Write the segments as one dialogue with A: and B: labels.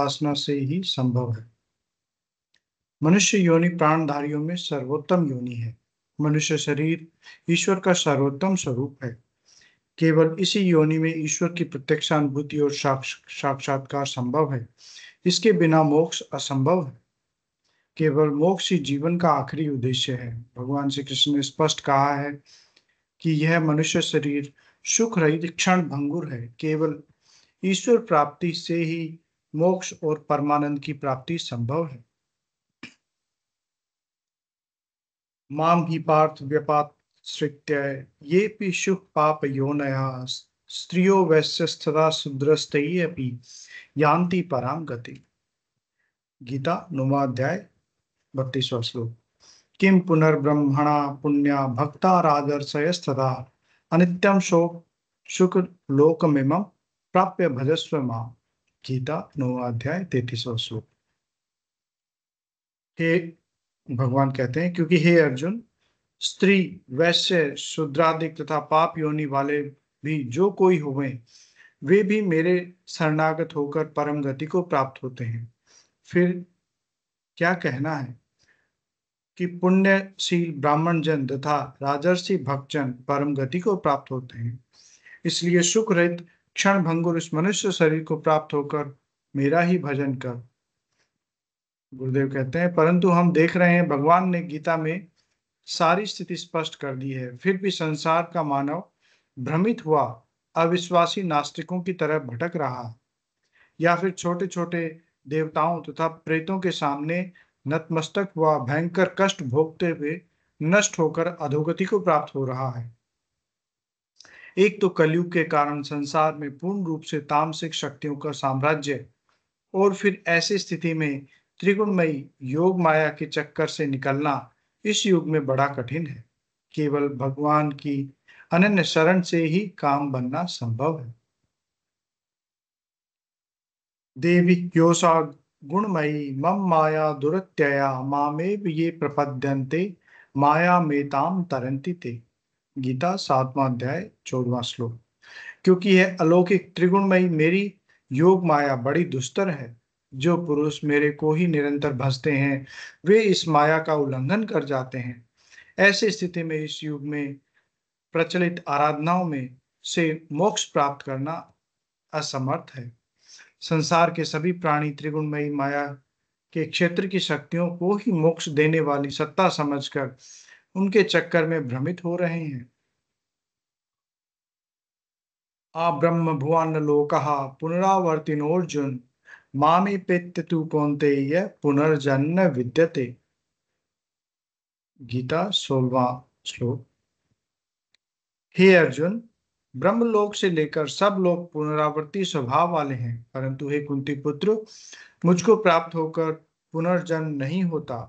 A: उपासना से ही संभव है मनुष्य योनि प्राणधारियों में सर्वोत्तम योनि है मनुष्य शरीर ईश्वर का सर्वोत्तम स्वरूप है केवल इसी योनि में ईश्वर की प्रत्यक्ष अनुभूति और साक्षात्कार संभव है इसके बिना मोक्ष असंभव है केवल मोक्ष ही जीवन का आखिरी उद्देश्य है भगवान श्री कृष्ण ने स्पष्ट कहा है कि यह मनुष्य शरीर सुख रहित क्षण भंगुर है केवल ईश्वर प्राप्ति से ही मोक्ष और परमानंद की प्राप्ति संभव है माम ही पार्थ व्यपात श्रित्य ये भी शुभ पाप योनया स्त्रियो वैश्यस्तथा सुदृस्त अपनी यांति पराम गति गीता नुमाध्याय बत्तीसवा श्लोक किम पुनर्ब्रह्मणा पुण्य पुण्या भक्तारादर्शयस्तथा अनित्यम शोक शुक्र लोकमिम प्राप्य भजस्व माम गीता नौवा अध्याय तैतीसवा श्लोक हे भगवान कहते हैं क्योंकि हे अर्जुन स्त्री वैश्य शुद्राधिक तथा पाप योनि वाले भी जो कोई हुए वे भी मेरे शरणागत होकर परम गति को प्राप्त होते हैं फिर क्या कहना है कि पुण्यशील ब्राह्मण जन तथा राजर्षि भक्तजन परम गति को प्राप्त होते हैं इसलिए सुखरित क्षण भंगुर इस मनुष्य शरीर को प्राप्त होकर मेरा ही भजन कर गुरुदेव कहते हैं परंतु हम देख रहे हैं भगवान ने गीता में सारी स्थिति स्पष्ट कर दी है फिर भी संसार का मानव भ्रमित हुआ अविश्वासी नास्तिकों की तरह भटक रहा या फिर छोटे छोटे देवताओं तथा प्रेतों के सामने नतमस्तक हुआ भयंकर कष्ट भोगते हुए नष्ट होकर अधोगति को प्राप्त हो रहा है एक तो कलयुग के कारण संसार में पूर्ण रूप से तामसिक शक्तियों का साम्राज्य और फिर ऐसी स्थिति में त्रिगुणमयी योग माया के चक्कर से निकलना इस युग में बड़ा कठिन है केवल भगवान की अनन्य शरण से ही काम बनना संभव है देवी योषा गुणमयी मम माया दुरत्यया मामे ये प्रपद्यंते माया मेताम तरंती ते गीता सातवा अध्याय चौदवा श्लोक क्योंकि यह अलौकिक त्रिगुणमयी मेरी योग माया बड़ी दुस्तर है जो पुरुष मेरे को ही निरंतर भसते हैं वे इस माया का उल्लंघन कर जाते हैं ऐसी स्थिति में इस युग में प्रचलित आराधनाओं में से मोक्ष प्राप्त करना असमर्थ है संसार के सभी प्राणी त्रिगुणमयी माया के क्षेत्र की शक्तियों को ही मोक्ष देने वाली सत्ता समझकर उनके चक्कर में भ्रमित हो रहे हैं आ ब्रह्म भुवन लोकहा अर्जुन मामी पित्त तू कौनते पुनर्जन्म विद्यते गीता सोलवा श्लोक हे अर्जुन ब्रह्मलोक से लेकर सब लोग पुनरावर्ती स्वभाव वाले हैं परंतु हे कुंती पुत्र मुझको प्राप्त होकर पुनर्जन्म नहीं होता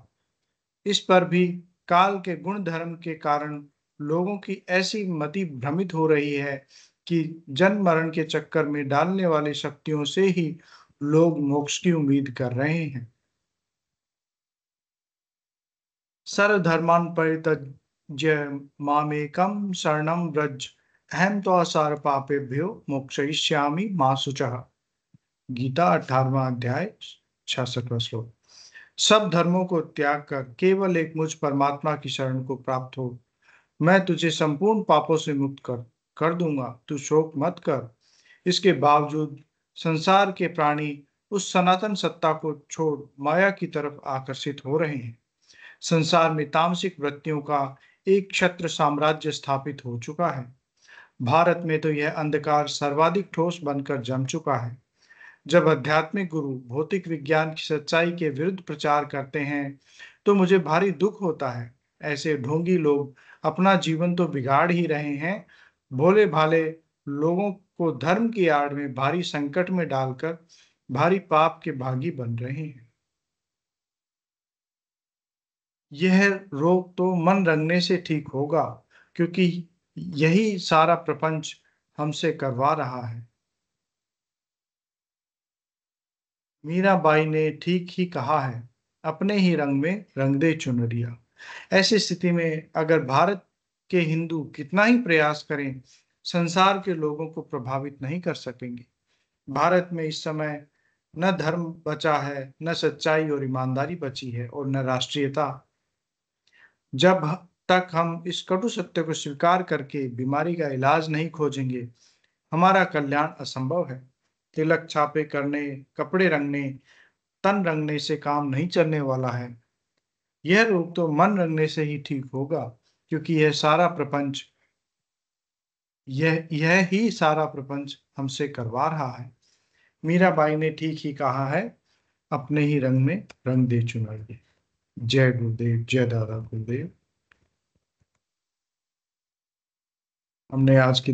A: इस पर भी काल के गुण धर्म के कारण लोगों की ऐसी मति भ्रमित हो रही है कि जन मरण के चक्कर में डालने वाली शक्तियों से ही लोग मोक्ष की उम्मीद कर रहे हैं सर्वधर्मान परित्यज्य मामेकम शरणम व्रज अहम तो सार पापेभ्यो मोक्ष्यामी माँ सुचह गीता अठारवा अध्याय छियासठवा श्लोक सब धर्मों को त्याग कर केवल एक मुझ परमात्मा की शरण को प्राप्त हो मैं तुझे संपूर्ण पापों से मुक्त कर कर दूंगा तू शोक मत कर इसके बावजूद संसार के प्राणी उस सनातन सत्ता को छोड़ माया की तरफ आकर्षित हो रहे हैं संसार में तामसिक वृत्तियों का एक क्षत्र साम्राज्य स्थापित हो चुका है भारत में तो यह अंधकार सर्वाधिक ठोस बनकर जम चुका है जब आध्यात्मिक गुरु भौतिक विज्ञान की सच्चाई के विरुद्ध प्रचार करते हैं तो मुझे भारी दुख होता है ऐसे ढोंगी लोग अपना जीवन तो बिगाड़ ही रहे हैं भोले भाले लोगों को धर्म की आड़ में भारी संकट में डालकर भारी पाप के भागी बन रहे हैं यह रोग तो मन रंगने से ठीक होगा क्योंकि यही सारा प्रपंच हमसे करवा रहा है मीराबाई ने ठीक ही कहा है अपने ही रंग में रंग दे चुनरिया ऐसी स्थिति में अगर भारत के हिंदू कितना ही प्रयास करें संसार के लोगों को प्रभावित नहीं कर सकेंगे भारत में इस समय न धर्म बचा है न सच्चाई और ईमानदारी बची है और न राष्ट्रीयता जब तक हम इस कटु सत्य को स्वीकार करके बीमारी का इलाज नहीं खोजेंगे हमारा कल्याण असंभव है तिलक छापे करने कपड़े रंगने तन रंगने से काम नहीं चलने वाला है यह रोग तो मन रंगने से ही ठीक होगा क्योंकि यह सारा प्रपंच यह यह ही सारा प्रपंच हमसे करवा रहा है मीराबाई ने ठीक ही कहा है अपने ही रंग में रंग दे चुना जय गुरुदेव जय दादा गुरुदेव हमने आज की